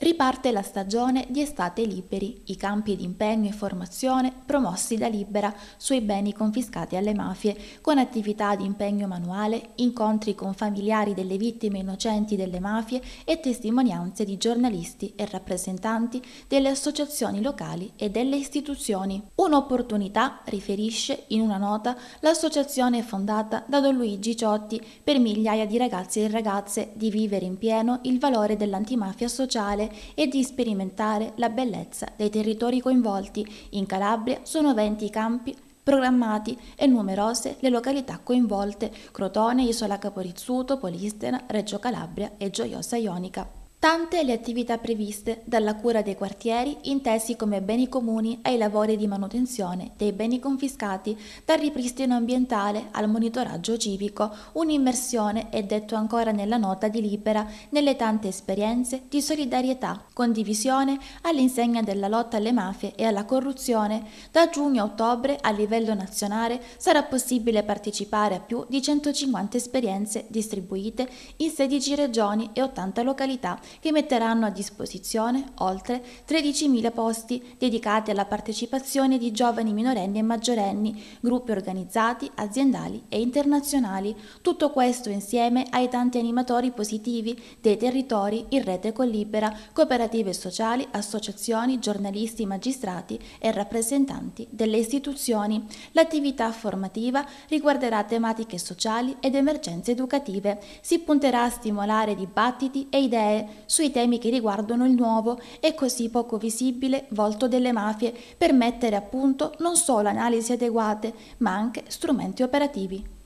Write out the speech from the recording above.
Riparte la stagione di Estate Liberi, i campi di impegno e formazione promossi da Libera sui beni confiscati alle mafie, con attività di impegno manuale, incontri con familiari delle vittime innocenti delle mafie e testimonianze di giornalisti e rappresentanti delle associazioni locali e delle istituzioni. Un'opportunità, riferisce in una nota, l'associazione fondata da Don Luigi Ciotti per migliaia di ragazzi e ragazze di vivere in pieno il valore dell'antimafia sociale e di sperimentare la bellezza dei territori coinvolti. In Calabria sono 20 i campi programmati e numerose le località coinvolte Crotone, Isola Caporizzuto, Polistena, Reggio Calabria e Gioiosa Ionica. Tante le attività previste dalla cura dei quartieri intesi come beni comuni ai lavori di manutenzione dei beni confiscati, dal ripristino ambientale al monitoraggio civico, un'immersione, è detto ancora nella nota di Libera, nelle tante esperienze di solidarietà, condivisione all'insegna della lotta alle mafie e alla corruzione. Da giugno a ottobre a livello nazionale sarà possibile partecipare a più di 150 esperienze distribuite in 16 regioni e 80 località che metteranno a disposizione oltre 13.000 posti dedicati alla partecipazione di giovani minorenni e maggiorenni, gruppi organizzati, aziendali e internazionali. Tutto questo insieme ai tanti animatori positivi dei territori in rete con Libera, cooperative sociali, associazioni, giornalisti, magistrati e rappresentanti delle istituzioni. L'attività formativa riguarderà tematiche sociali ed emergenze educative. Si punterà a stimolare dibattiti e idee sui temi che riguardano il nuovo e così poco visibile volto delle mafie per mettere a punto non solo analisi adeguate ma anche strumenti operativi.